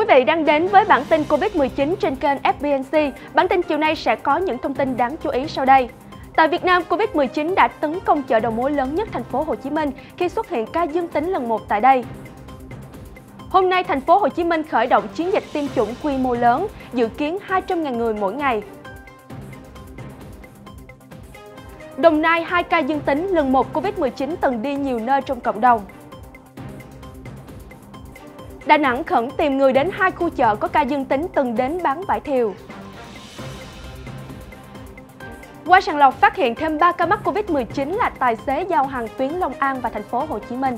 Quý vị đang đến với bản tin Covid-19 trên kênh FBNC. Bản tin chiều nay sẽ có những thông tin đáng chú ý sau đây. Tại Việt Nam, Covid-19 đã tấn công chợ đầu mối lớn nhất thành phố Hồ Chí Minh khi xuất hiện ca dương tính lần một tại đây. Hôm nay, thành phố Hồ Chí Minh khởi động chiến dịch tiêm chủng quy mô lớn, dự kiến 200.000 người mỗi ngày. Đồng Nai 2 ca dương tính lần một Covid-19 từng đi nhiều nơi trong cộng đồng. Đà Nẵng khẩn tìm người đến hai khu chợ có ca dương tính từng đến bán vải thiều. Qua sàng lọc phát hiện thêm 3 ca mắc Covid-19 là tài xế giao hàng tuyến Long An và thành phố Hồ Chí Minh.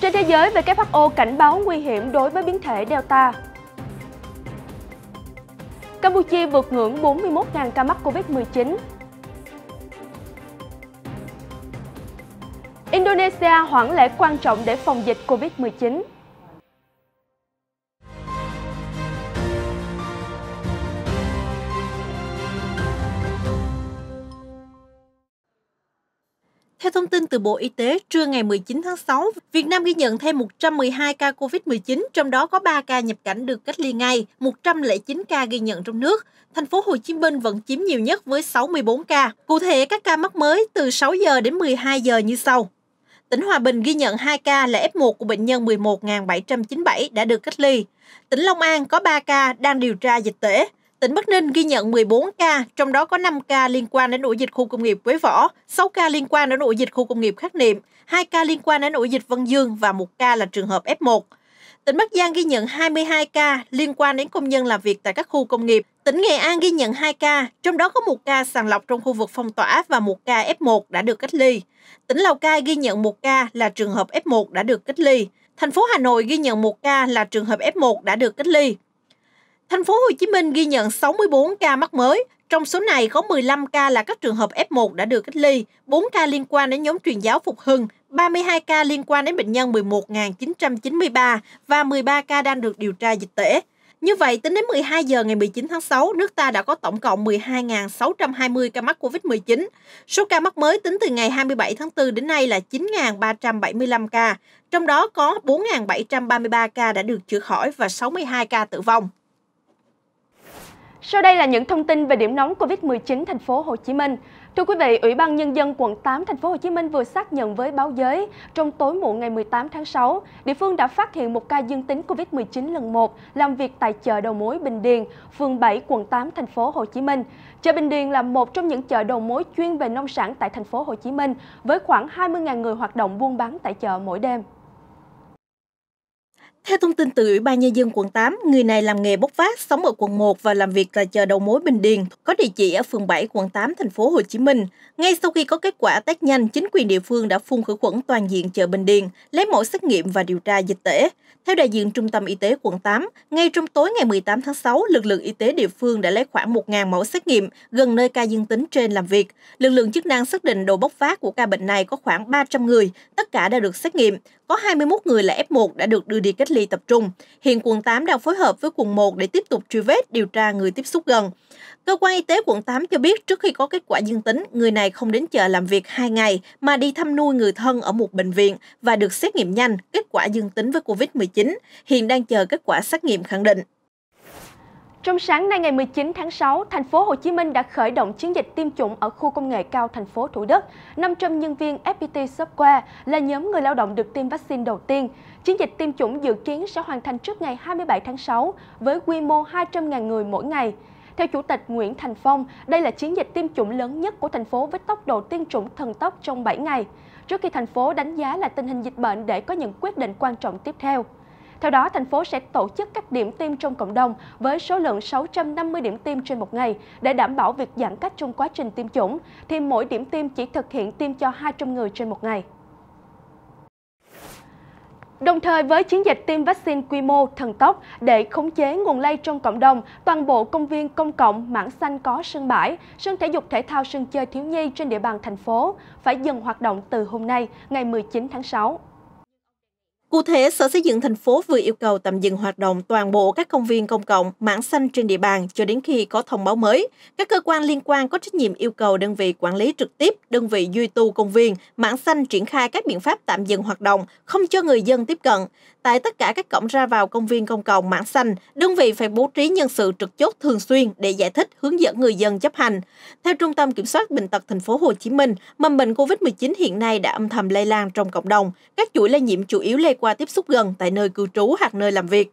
Trên thế giới, WHO cảnh báo nguy hiểm đối với biến thể Delta. Campuchia vượt ngưỡng 41.000 ca mắc Covid-19, Indonesia hoãn lễ quan trọng để phòng dịch Covid-19. Theo thông tin từ Bộ Y tế, trưa ngày 19 tháng 6, Việt Nam ghi nhận thêm 112 ca COVID-19, trong đó có 3 ca nhập cảnh được cách ly ngay, 109 ca ghi nhận trong nước. Thành phố Hồ Chí Minh vẫn chiếm nhiều nhất với 64 ca. Cụ thể, các ca mắc mới từ 6 giờ đến 12 giờ như sau. Tỉnh Hòa Bình ghi nhận 2 ca là F1 của bệnh nhân 11.797 đã được cách ly. Tỉnh Long An có 3 ca đang điều tra dịch tễ. Tỉnh Bắc Ninh ghi nhận 14 ca, trong đó có 5 ca liên quan đến ổ dịch khu công nghiệp Quế Võ, 6 ca liên quan đến ổ dịch khu công nghiệp Khắc Niệm, 2 ca liên quan đến ổ dịch Văn Dương và 1 ca là trường hợp F1. Tỉnh Bắc Giang ghi nhận 22 ca liên quan đến công nhân làm việc tại các khu công nghiệp. Tỉnh Nghệ An ghi nhận 2 ca, trong đó có một ca sàng lọc trong khu vực phong tỏa và một ca F1 đã được cách ly. Tỉnh Lào Cai ghi nhận một ca là trường hợp F1 đã được cách ly. Thành phố Hà Nội ghi nhận một ca là trường hợp F1 đã được cách ly. Thành phố Hồ Chí Minh ghi nhận 64 ca mắc mới, trong số này có 15 ca là các trường hợp F1 đã được cách ly, 4 ca liên quan đến nhóm truyền giáo Phục Hưng 32 ca liên quan đến bệnh nhân 11.993 và 13 ca đang được điều tra dịch tễ. Như vậy, tính đến 12 giờ ngày 19 tháng 6, nước ta đã có tổng cộng 12.620 ca mắc COVID-19. Số ca mắc mới tính từ ngày 27 tháng 4 đến nay là 9.375 ca, trong đó có 4.733 ca đã được chữa khỏi và 62 ca tử vong. Sau đây là những thông tin về điểm nóng COVID-19 thành phố Hồ Chí Minh. Thưa quý vị, Ủy ban nhân dân quận 8 thành phố Hồ Chí Minh vừa xác nhận với báo giới, trong tối muộn ngày 18 tháng 6, địa phương đã phát hiện một ca dương tính COVID-19 lần 1 làm việc tại chợ đầu mối Bình Điền, phường 7, quận 8 thành phố Hồ Chí Minh. Chợ Bình Điền là một trong những chợ đầu mối chuyên về nông sản tại thành phố Hồ Chí Minh với khoảng 20.000 người hoạt động buôn bán tại chợ mỗi đêm. Theo thông tin từ Ủy ban Nhân dân quận 8, người này làm nghề bốc vác, sống ở quận 1 và làm việc tại chợ đầu mối Bình Điền, có địa chỉ ở phường 7, quận 8, thành phố Hồ Chí Minh. Ngay sau khi có kết quả test nhanh, chính quyền địa phương đã phun khử khuẩn toàn diện chợ Bình Điền, lấy mẫu xét nghiệm và điều tra dịch tễ. Theo đại diện Trung tâm Y tế quận 8, ngay trong tối ngày 18 tháng 6, lực lượng y tế địa phương đã lấy khoảng 1.000 mẫu xét nghiệm gần nơi ca dương tính trên làm việc. Lực lượng chức năng xác định độ bốc phát của ca bệnh này có khoảng 300 người, tất cả đã được xét nghiệm. Có 21 người là F1 đã được đưa đi cách ly ly tập trung. Hiện quận 8 đang phối hợp với quận 1 để tiếp tục truy vết điều tra người tiếp xúc gần. Cơ quan y tế quận 8 cho biết trước khi có kết quả dương tính, người này không đến chợ làm việc 2 ngày mà đi thăm nuôi người thân ở một bệnh viện và được xét nghiệm nhanh kết quả dương tính với COVID-19. Hiện đang chờ kết quả xét nghiệm khẳng định. Trong sáng nay ngày 19 tháng 6, thành phố Hồ Chí Minh đã khởi động chiến dịch tiêm chủng ở khu công nghệ cao thành phố Thủ Đức. 500 nhân viên FPT Software là nhóm người lao động được tiêm vaccine đầu tiên. Chiến dịch tiêm chủng dự kiến sẽ hoàn thành trước ngày 27 tháng 6 với quy mô 200.000 người mỗi ngày. Theo Chủ tịch Nguyễn Thành Phong, đây là chiến dịch tiêm chủng lớn nhất của thành phố với tốc độ tiêm chủng thần tốc trong 7 ngày, trước khi thành phố đánh giá là tình hình dịch bệnh để có những quyết định quan trọng tiếp theo. Theo đó, thành phố sẽ tổ chức các điểm tiêm trong cộng đồng với số lượng 650 điểm tiêm trên một ngày để đảm bảo việc giãn cách trong quá trình tiêm chủng, thì mỗi điểm tiêm chỉ thực hiện tiêm cho 200 người trên một ngày. Đồng thời với chiến dịch tiêm vaccine quy mô thần tốc để khống chế nguồn lây trong cộng đồng, toàn bộ công viên công cộng, mảng xanh có sân bãi, sân thể dục thể thao, sân chơi thiếu nhi trên địa bàn thành phố phải dừng hoạt động từ hôm nay, ngày 19 tháng 6. Cụ thể, Sở Xây dựng thành phố vừa yêu cầu tạm dừng hoạt động toàn bộ các công viên công cộng, mảng xanh trên địa bàn cho đến khi có thông báo mới. Các cơ quan liên quan có trách nhiệm yêu cầu đơn vị quản lý trực tiếp, đơn vị duy tu công viên, mảng xanh triển khai các biện pháp tạm dừng hoạt động, không cho người dân tiếp cận tại tất cả các cổng ra vào công viên công cộng mảng xanh, đơn vị phải bố trí nhân sự trực chốt thường xuyên để giải thích, hướng dẫn người dân chấp hành. Theo Trung tâm Kiểm soát Bệnh tật Thành phố Hồ Chí Minh, mầm bệnh COVID-19 hiện nay đã âm thầm lây lan trong cộng đồng. Các chuỗi lây nhiễm chủ yếu lây qua tiếp xúc gần tại nơi cư trú hoặc nơi làm việc.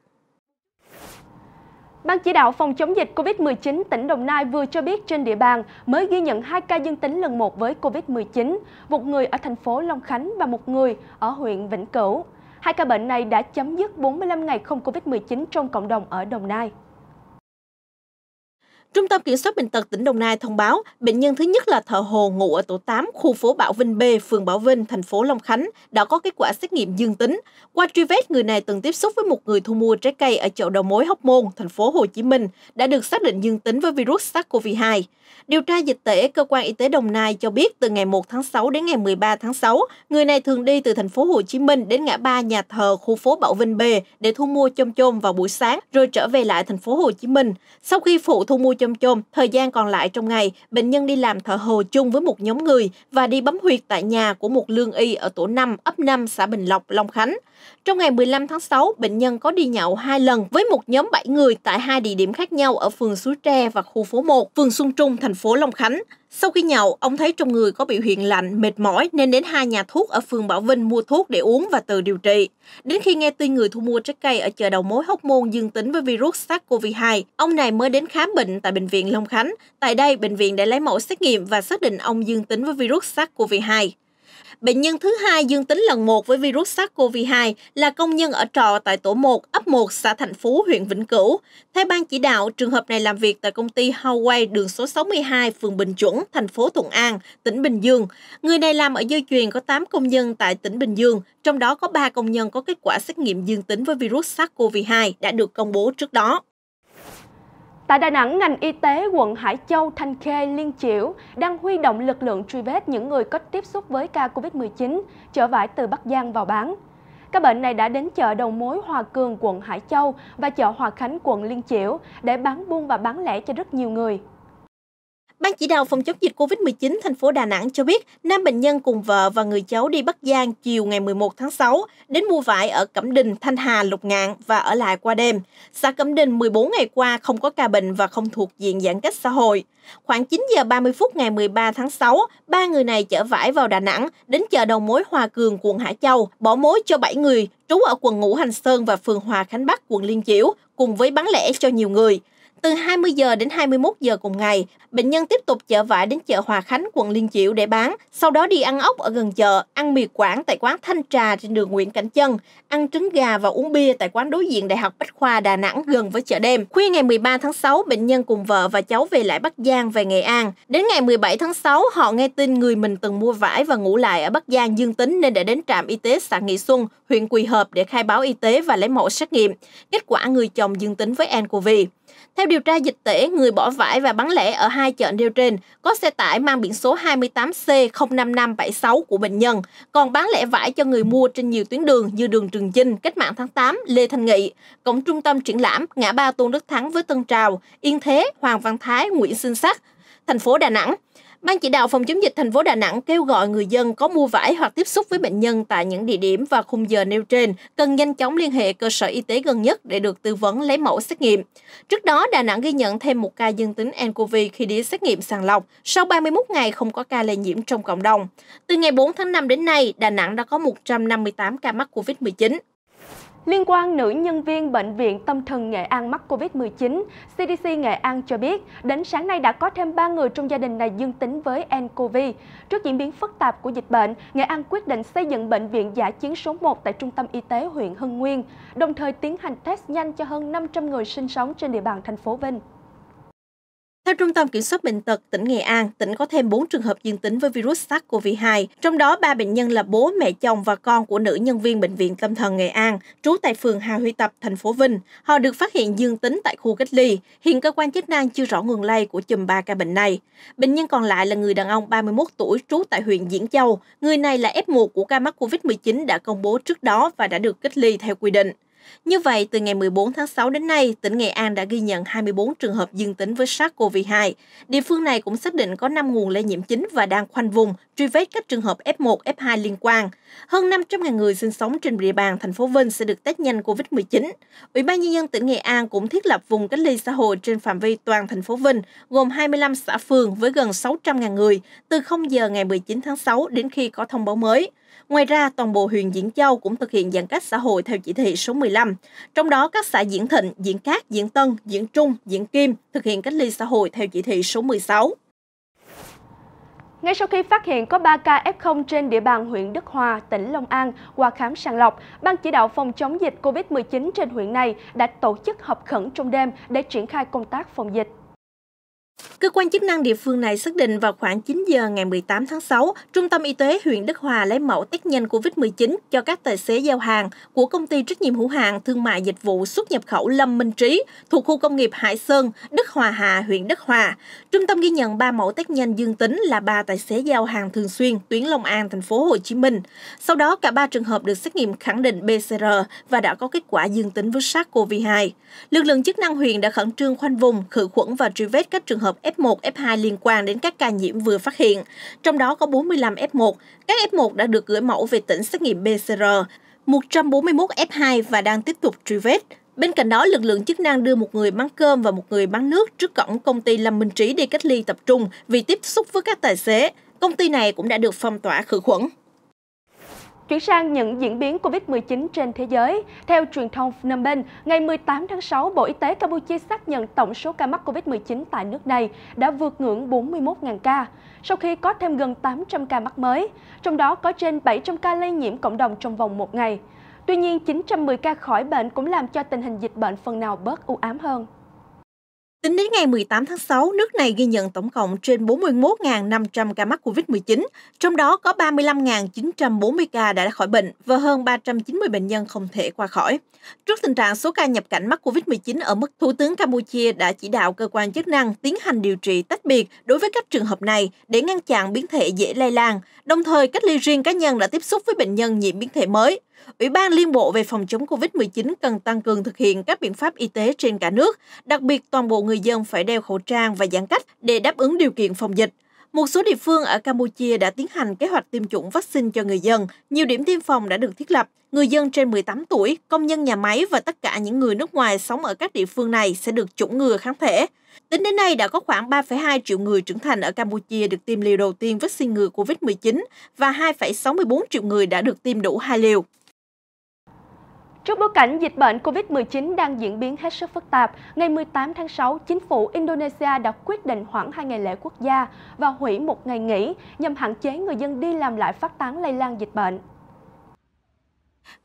Ban chỉ đạo phòng chống dịch COVID-19 tỉnh Đồng Nai vừa cho biết trên địa bàn mới ghi nhận 2 ca dương tính lần 1 với COVID-19, một người ở thành phố Long Khánh và một người ở huyện Vĩnh Cửu. Hai ca bệnh này đã chấm dứt 45 ngày không COVID-19 trong cộng đồng ở Đồng Nai. Trung tâm Kiểm soát Bệnh tật tỉnh Đồng Nai thông báo, bệnh nhân thứ nhất là thợ hồ ngụ ở tổ 8, khu phố Bảo Vinh B, phường Bảo Vinh, thành phố Long Khánh, đã có kết quả xét nghiệm dương tính. Qua truy vết, người này từng tiếp xúc với một người thu mua trái cây ở chợ đầu mối Hóc Môn, thành phố Hồ Chí Minh, đã được xác định dương tính với virus SARS-CoV-2. Điều tra dịch tễ, cơ quan y tế Đồng Nai cho biết từ ngày 1 tháng 6 đến ngày 13 tháng 6, người này thường đi từ thành phố Hồ Chí Minh đến ngã ba nhà thờ khu phố Bảo Vinh B để thu mua chôm chôm vào buổi sáng rồi trở về lại thành phố Hồ Chí Minh. Sau khi phụ thu mua chôm chôm chôm, thời gian còn lại trong ngày, bệnh nhân đi làm thợ hồ chung với một nhóm người và đi bấm huyệt tại nhà của một lương y ở tổ 5, ấp 5, xã Bình Lộc, Long Khánh. Trong ngày 15 tháng 6, bệnh nhân có đi nhậu hai lần với một nhóm 7 người tại hai địa điểm khác nhau ở phường Suối Tre và khu phố 1, phường Xuân Trung, thành phố Long Khánh. Sau khi nhậu, ông thấy trong người có biểu hiện lạnh, mệt mỏi nên đến hai nhà thuốc ở phường Bảo Vinh mua thuốc để uống và tự điều trị. Đến khi nghe tin người thu mua trái cây ở chợ đầu mối Hóc Môn dương tính với virus SARS-CoV-2, ông này mới đến khám bệnh tại bệnh viện Long Khánh. Tại đây, bệnh viện đã lấy mẫu xét nghiệm và xác định ông dương tính với virus SARS-CoV-2. Bệnh nhân thứ hai dương tính lần 1 với virus SARS-CoV-2 là công nhân ở trọ tại tổ 1, ấp 1, xã Thành Phú, huyện Vĩnh Cửu. Theo ban chỉ đạo, trường hợp này làm việc tại công ty Huawei, đường số 62, phường Bình Chuẩn, thành phố Thuận An, tỉnh Bình Dương. Người này làm ở dây chuyền có 8 công nhân tại tỉnh Bình Dương, trong đó có 3 công nhân có kết quả xét nghiệm dương tính với virus SARS-CoV-2 đã được công bố trước đó. Tại Đà Nẵng, ngành y tế quận Hải Châu, Thanh Khê, Liên Chiểu đang huy động lực lượng truy vết những người có tiếp xúc với ca COVID-19 chở vải từ Bắc Giang vào bán. Các bệnh này đã đến chợ đầu mối Hòa Cường, quận Hải Châu và chợ Hòa Khánh, quận Liên Chiểu để bán buôn và bán lẻ cho rất nhiều người. Ban chỉ đạo phòng chống dịch COVID-19 thành phố Đà Nẵng cho biết, nam bệnh nhân cùng vợ và người cháu đi Bắc Giang chiều ngày 11 tháng 6 đến mua vải ở Cẩm Đình, Thanh Hà, Lục Ngạn và ở lại qua đêm. Xã Cẩm Đình 14 ngày qua không có ca bệnh và không thuộc diện giãn cách xã hội. Khoảng 9 giờ 30 phút ngày 13 tháng 6, ba người này chở vải vào Đà Nẵng đến chợ đầu mối Hòa Cường, quận Hải Châu, bỏ mối cho 7 người, trú ở quận Ngũ Hành Sơn và phường Hòa Khánh Bắc, quận Liên Chiểu, cùng với bán lẻ cho nhiều người. Từ 20 giờ đến 21 giờ cùng ngày, bệnh nhân tiếp tục chở vải đến chợ Hòa Khánh, quận Liên Chiểu để bán, sau đó đi ăn ốc ở gần chợ, ăn mì quảng tại quán Thanh Trà trên đường Nguyễn Cảnh Chân ăn trứng gà và uống bia tại quán đối diện Đại học Bách Khoa Đà Nẵng gần với chợ đêm. Khuya ngày 13 tháng 6, bệnh nhân cùng vợ và cháu về lại Bắc Giang về Nghệ An. Đến ngày 17 tháng 6, họ nghe tin người mình từng mua vải và ngủ lại ở Bắc Giang dương tính nên đã đến trạm y tế xã Nghị Xuân, huyện Quỳ Hợp để khai báo y tế và lấy mẫu xét nghiệm. Kết quả người chồng dương tính với nCoV. Theo theo điều tra dịch tễ, người bỏ vải và bán lẻ ở hai chợ nêu trên có xe tải mang biển số 28C05576 của bệnh nhân, còn bán lẻ vải cho người mua trên nhiều tuyến đường như đường Trường Chinh, Cách mạng tháng 8, Lê Thanh Nghị, cổng trung tâm triển lãm, ngã ba Tôn Đức Thắng với Tân Trào, Yên Thế, Hoàng Văn Thái, Nguyễn Sinh Sắc, thành phố Đà Nẵng. Ban chỉ đạo phòng chống dịch thành phố Đà Nẵng kêu gọi người dân có mua vải hoặc tiếp xúc với bệnh nhân tại những địa điểm và khung giờ nêu trên cần nhanh chóng liên hệ cơ sở y tế gần nhất để được tư vấn lấy mẫu xét nghiệm. Trước đó, Đà Nẵng ghi nhận thêm một ca dương tính nCoV khi đi xét nghiệm sàng lọc sau 31 ngày không có ca lây nhiễm trong cộng đồng. Từ ngày 4 tháng 5 đến nay, Đà Nẵng đã có 158 ca mắc COVID-19. Liên quan nữ nhân viên Bệnh viện Tâm thần Nghệ An mắc COVID-19, CDC Nghệ An cho biết đến sáng nay đã có thêm 3 người trong gia đình này dương tính với nCoV. Trước diễn biến phức tạp của dịch bệnh, Nghệ An quyết định xây dựng bệnh viện giả chiến số 1 tại Trung tâm Y tế huyện Hưng Nguyên, đồng thời tiến hành test nhanh cho hơn 500 người sinh sống trên địa bàn thành phố Vinh. Theo Trung tâm Kiểm soát Bệnh tật tỉnh Nghệ An, tỉnh có thêm 4 trường hợp dương tính với virus SARS-CoV-2, trong đó 3 bệnh nhân là bố, mẹ chồng và con của nữ nhân viên Bệnh viện Tâm thần Nghệ An, trú tại phường Hà Huy Tập, thành phố Vinh. Họ được phát hiện dương tính tại khu cách ly. Hiện cơ quan chức năng chưa rõ nguồn lây của chùm 3 ca bệnh này. Bệnh nhân còn lại là người đàn ông 31 tuổi trú tại huyện Diễn Châu. Người này là F1 của ca mắc COVID-19 đã công bố trước đó và đã được cách ly theo quy định. Như vậy, từ ngày 14 tháng 6 đến nay, tỉnh Nghệ An đã ghi nhận 24 trường hợp dương tính với SARS-CoV-2. Địa phương này cũng xác định có 5 nguồn lây nhiễm chính và đang khoanh vùng, truy vết các trường hợp F1, F2 liên quan. Hơn 500.000 người sinh sống trên địa bàn thành phố Vinh sẽ được test nhanh COVID-19. Ủy ban nhân dân tỉnh Nghệ An cũng thiết lập vùng cách ly xã hội trên phạm vi toàn thành phố Vinh, gồm 25 xã phường với gần 600.000 người, từ 0 giờ ngày 19 tháng 6 đến khi có thông báo mới. Ngoài ra, toàn bộ huyện Diễn Châu cũng thực hiện giãn cách xã hội theo chỉ thị số 15. Trong đó, các xã Diễn Thịnh, Diễn Cát, Diễn Tân, Diễn Trung, Diễn Kim thực hiện cách ly xã hội theo chỉ thị số 16. Ngay sau khi phát hiện có 3 ca F0 trên địa bàn huyện Đức Hòa, tỉnh Long An qua khám sàng lọc, Ban chỉ đạo phòng chống dịch COVID-19 trên huyện này đã tổ chức họp khẩn trong đêm để triển khai công tác phòng dịch. Cơ quan chức năng địa phương này xác định vào khoảng 9 giờ ngày 18 tháng 6, Trung tâm Y tế huyện Đức Hòa lấy mẫu test nhanh COVID-19 cho các tài xế giao hàng của công ty trách nhiệm hữu hạn thương mại dịch vụ xuất nhập khẩu Lâm Minh Trí thuộc khu công nghiệp Hải Sơn, Đức Hòa Hà, huyện Đức Hòa. Trung tâm ghi nhận 3 mẫu test nhanh dương tính là ba tài xế giao hàng thường xuyên tuyến Long An, thành phố Hồ Chí Minh. Sau đó cả ba trường hợp được xét nghiệm khẳng định PCR và đã có kết quả dương tính với SARS-CoV-2. Lực lượng chức năng huyện đã khẩn trương khoanh vùng, khử khuẩn và truy vết các trường hợp hợp F1, F2 liên quan đến các ca nhiễm vừa phát hiện. Trong đó có 45 F1. Các F1 đã được gửi mẫu về tỉnh xét nghiệm PCR, 141 F2 và đang tiếp tục truy vết. Bên cạnh đó, lực lượng chức năng đưa một người bán cơm và một người bán nước trước cổng công ty Lâm Minh Trí đi cách ly tập trung vì tiếp xúc với các tài xế. Công ty này cũng đã được phong tỏa khử khuẩn. Chuyển sang những diễn biến COVID-19 trên thế giới, theo truyền thông Phnom Penh, ngày 18 tháng 6, Bộ Y tế Campuchia xác nhận tổng số ca mắc COVID-19 tại nước này đã vượt ngưỡng 41.000 ca, sau khi có thêm gần 800 ca mắc mới, trong đó có trên 700 ca lây nhiễm cộng đồng trong vòng một ngày. Tuy nhiên, 910 ca khỏi bệnh cũng làm cho tình hình dịch bệnh phần nào bớt u ám hơn. Tính đến ngày 18 tháng 6, nước này ghi nhận tổng cộng trên 41.500 ca mắc COVID-19, trong đó có 35.940 ca đã khỏi bệnh và hơn 390 bệnh nhân không thể qua khỏi. Trước tình trạng số ca nhập cảnh mắc COVID-19 ở mức, Thủ tướng Campuchia đã chỉ đạo cơ quan chức năng tiến hành điều trị tách biệt đối với các trường hợp này để ngăn chặn biến thể dễ lây lan, đồng thời cách ly riêng cá nhân đã tiếp xúc với bệnh nhân nhiễm biến thể mới Ủy ban Liên bộ về phòng chống COVID-19 cần tăng cường thực hiện các biện pháp y tế trên cả nước, đặc biệt toàn bộ người dân phải đeo khẩu trang và giãn cách để đáp ứng điều kiện phòng dịch. Một số địa phương ở Campuchia đã tiến hành kế hoạch tiêm chủng vaccine cho người dân. Nhiều điểm tiêm phòng đã được thiết lập. Người dân trên 18 tuổi, công nhân nhà máy và tất cả những người nước ngoài sống ở các địa phương này sẽ được chủng ngừa kháng thể. Tính đến nay đã có khoảng 3,2 triệu người trưởng thành ở Campuchia được tiêm liều đầu tiên vaccine ngừa COVID-19 và 2,64 triệu người đã được tiêm đủ hai liều. Trước bối cảnh dịch bệnh COVID-19 đang diễn biến hết sức phức tạp, ngày 18 tháng 6, chính phủ Indonesia đã quyết định hoãn hai ngày lễ quốc gia và hủy một ngày nghỉ nhằm hạn chế người dân đi làm lại phát tán lây lan dịch bệnh.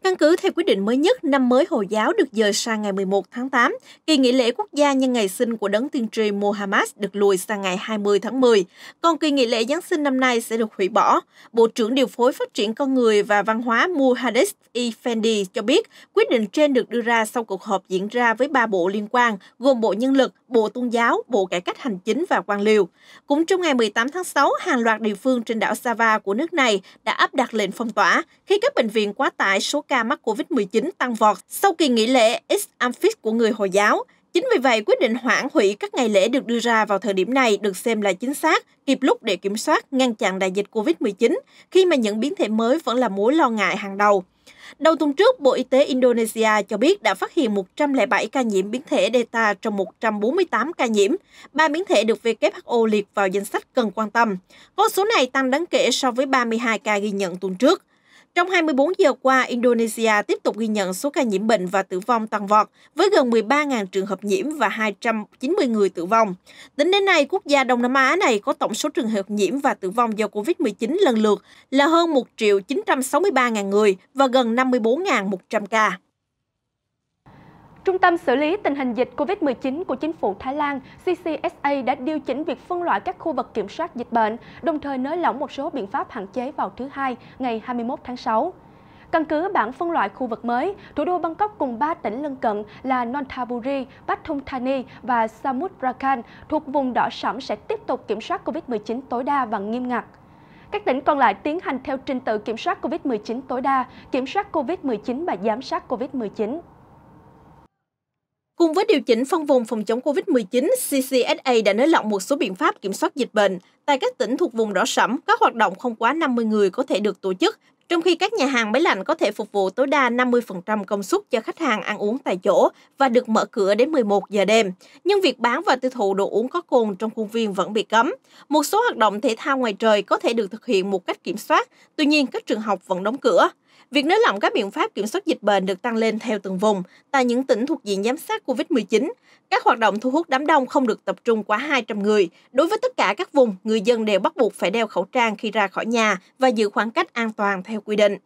Căn cứ theo quyết định mới nhất, năm mới Hồi giáo được dời sang ngày 11 tháng 8. Kỳ nghỉ lễ quốc gia nhân ngày sinh của đấng tiên tri Muhammad được lùi sang ngày 20 tháng 10. Còn kỳ nghỉ lễ Giáng sinh năm nay sẽ được hủy bỏ. Bộ trưởng Điều phối Phát triển Con người và Văn hóa Muhadis Effendi cho biết quyết định trên được đưa ra sau cuộc họp diễn ra với ba bộ liên quan, gồm Bộ Nhân lực, Bộ Tôn giáo, Bộ Cải cách Hành chính và quan liêu. Cũng trong ngày 18 tháng 6, hàng loạt địa phương trên đảo Sava của nước này đã áp đặt lệnh phong tỏa khi các bệnh viện quá tải số ca mắc COVID-19 tăng vọt sau kỳ nghỉ lễ Eid amphit của người Hồi giáo. Chính vì vậy, quyết định hoãn hủy các ngày lễ được đưa ra vào thời điểm này được xem là chính xác, kịp lúc để kiểm soát, ngăn chặn đại dịch COVID-19, khi mà những biến thể mới vẫn là mối lo ngại hàng đầu. Đầu tuần trước, Bộ Y tế Indonesia cho biết đã phát hiện 107 ca nhiễm biến thể Delta trong 148 ca nhiễm. Ba biến thể được WHO liệt vào danh sách cần quan tâm. Con số này tăng đáng kể so với 32 ca ghi nhận tuần trước. Trong 24 giờ qua, Indonesia tiếp tục ghi nhận số ca nhiễm bệnh và tử vong tăng vọt, với gần 13.000 trường hợp nhiễm và 290 người tử vong. Tính đến nay, quốc gia Đông Nam Á này có tổng số trường hợp nhiễm và tử vong do COVID-19 lần lượt là hơn 1 963.000 người và gần 54.100 ca. Trung tâm xử lý tình hình dịch COVID-19 của chính phủ Thái Lan CCSA đã điều chỉnh việc phân loại các khu vực kiểm soát dịch bệnh, đồng thời nới lỏng một số biện pháp hạn chế vào thứ Hai, ngày 21 tháng 6. Căn cứ bản phân loại khu vực mới, thủ đô Bangkok cùng 3 tỉnh lân cận là Nonthaburi, Pathum Thani và Samutrakhan thuộc vùng đỏ sẫm sẽ tiếp tục kiểm soát COVID-19 tối đa và nghiêm ngặt. Các tỉnh còn lại tiến hành theo trình tự kiểm soát COVID-19 tối đa, kiểm soát COVID-19 và giám sát COVID-19. Cùng với điều chỉnh phân vùng phòng chống COVID-19, CCSA đã nới lỏng một số biện pháp kiểm soát dịch bệnh. Tại các tỉnh thuộc vùng đỏ sẫm, các hoạt động không quá 50 người có thể được tổ chức, trong khi các nhà hàng máy lạnh có thể phục vụ tối đa 50% công suất cho khách hàng ăn uống tại chỗ và được mở cửa đến 11 giờ đêm. Nhưng việc bán và tiêu thụ đồ uống có cồn trong khuôn viên vẫn bị cấm. Một số hoạt động thể thao ngoài trời có thể được thực hiện một cách kiểm soát, tuy nhiên các trường học vẫn đóng cửa. Việc nới lỏng các biện pháp kiểm soát dịch bệnh được tăng lên theo từng vùng tại những tỉnh thuộc diện giám sát COVID-19. Các hoạt động thu hút đám đông không được tập trung quá 200 người. Đối với tất cả các vùng, người dân đều bắt buộc phải đeo khẩu trang khi ra khỏi nhà và giữ khoảng cách an toàn theo quy định.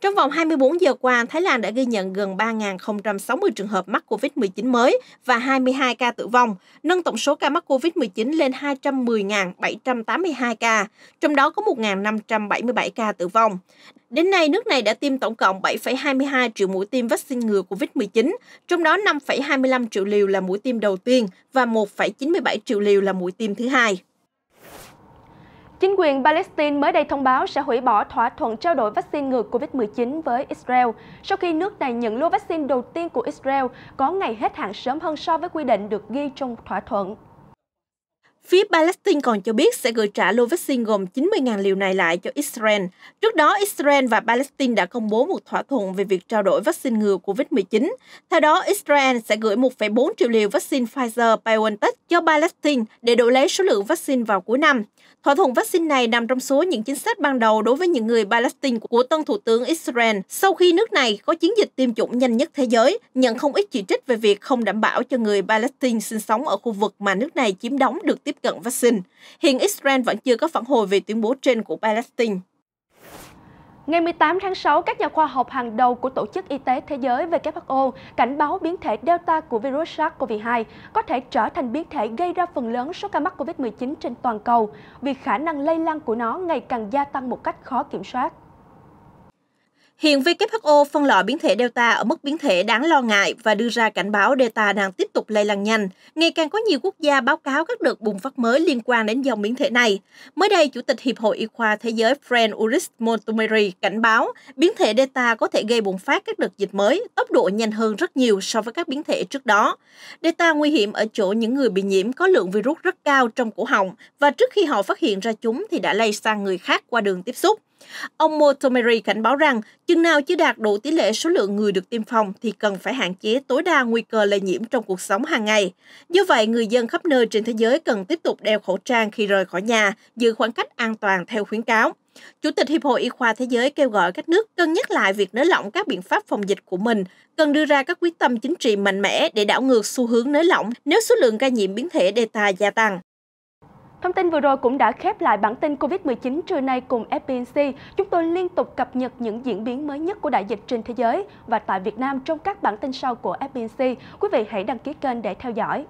Trong vòng 24 giờ qua, Thái Lan đã ghi nhận gần 3.060 trường hợp mắc COVID-19 mới và 22 ca tử vong, nâng tổng số ca mắc COVID-19 lên 210.782 ca, trong đó có 1.577 ca tử vong. Đến nay, nước này đã tiêm tổng cộng 7,22 triệu mũi tiêm vaccine ngừa COVID-19, trong đó 5,25 triệu liều là mũi tiêm đầu tiên và 1,97 triệu liều là mũi tiêm thứ hai. Chính quyền Palestine mới đây thông báo sẽ hủy bỏ thỏa thuận trao đổi vaccine ngừa COVID-19 với Israel sau khi nước này nhận lô vaccine đầu tiên của Israel có ngày hết hạn sớm hơn so với quy định được ghi trong thỏa thuận. Phía Palestine còn cho biết sẽ gửi trả lô vaccine gồm 90.000 liều này lại cho Israel. Trước đó, Israel và Palestine đã công bố một thỏa thuận về việc trao đổi vaccine ngừa COVID-19. Theo đó, Israel sẽ gửi 1,4 triệu liều vaccine Pfizer-BioNTech cho Palestine để đổi lấy số lượng vaccine vào cuối năm. Thỏa thuận vaccine này nằm trong số những chính sách ban đầu đối với những người Palestine của tân Thủ tướng Israel sau khi nước này có chiến dịch tiêm chủng nhanh nhất thế giới, nhận không ít chỉ trích về việc không đảm bảo cho người Palestine sinh sống ở khu vực mà nước này chiếm đóng được tiếp cận vaccine. Hiện Israel vẫn chưa có phản hồi về tuyên bố trên của Palestine. Ngày 18 tháng 6, các nhà khoa học hàng đầu của Tổ chức Y tế Thế giới WHO cảnh báo biến thể Delta của virus SARS-CoV-2 có thể trở thành biến thể gây ra phần lớn số ca mắc COVID-19 trên toàn cầu vì khả năng lây lan của nó ngày càng gia tăng một cách khó kiểm soát. Hiện WHO phân loại biến thể Delta ở mức biến thể đáng lo ngại và đưa ra cảnh báo Delta đang tiếp tục lây lan nhanh. Ngày càng có nhiều quốc gia báo cáo các đợt bùng phát mới liên quan đến dòng biến thể này. Mới đây, Chủ tịch Hiệp hội Y khoa Thế giới Fran Ulrich Montgomery cảnh báo biến thể Delta có thể gây bùng phát các đợt dịch mới, tốc độ nhanh hơn rất nhiều so với các biến thể trước đó. Delta nguy hiểm ở chỗ những người bị nhiễm có lượng virus rất cao trong cổ họng và trước khi họ phát hiện ra chúng thì đã lây sang người khác qua đường tiếp xúc. Ông Motomeri cảnh báo rằng, chừng nào chưa đạt đủ tỷ lệ số lượng người được tiêm phòng thì cần phải hạn chế tối đa nguy cơ lây nhiễm trong cuộc sống hàng ngày. Do vậy, người dân khắp nơi trên thế giới cần tiếp tục đeo khẩu trang khi rời khỏi nhà, giữ khoảng cách an toàn theo khuyến cáo. Chủ tịch Hiệp hội Y khoa Thế giới kêu gọi các nước cân nhắc lại việc nới lỏng các biện pháp phòng dịch của mình, cần đưa ra các quyết tâm chính trị mạnh mẽ để đảo ngược xu hướng nới lỏng nếu số lượng ca nhiễm biến thể Delta gia tăng. Thông tin vừa rồi cũng đã khép lại bản tin COVID-19 trưa nay cùng FBNC. Chúng tôi liên tục cập nhật những diễn biến mới nhất của đại dịch trên thế giới và tại Việt Nam trong các bản tin sau của FBNC. Quý vị hãy đăng ký kênh để theo dõi.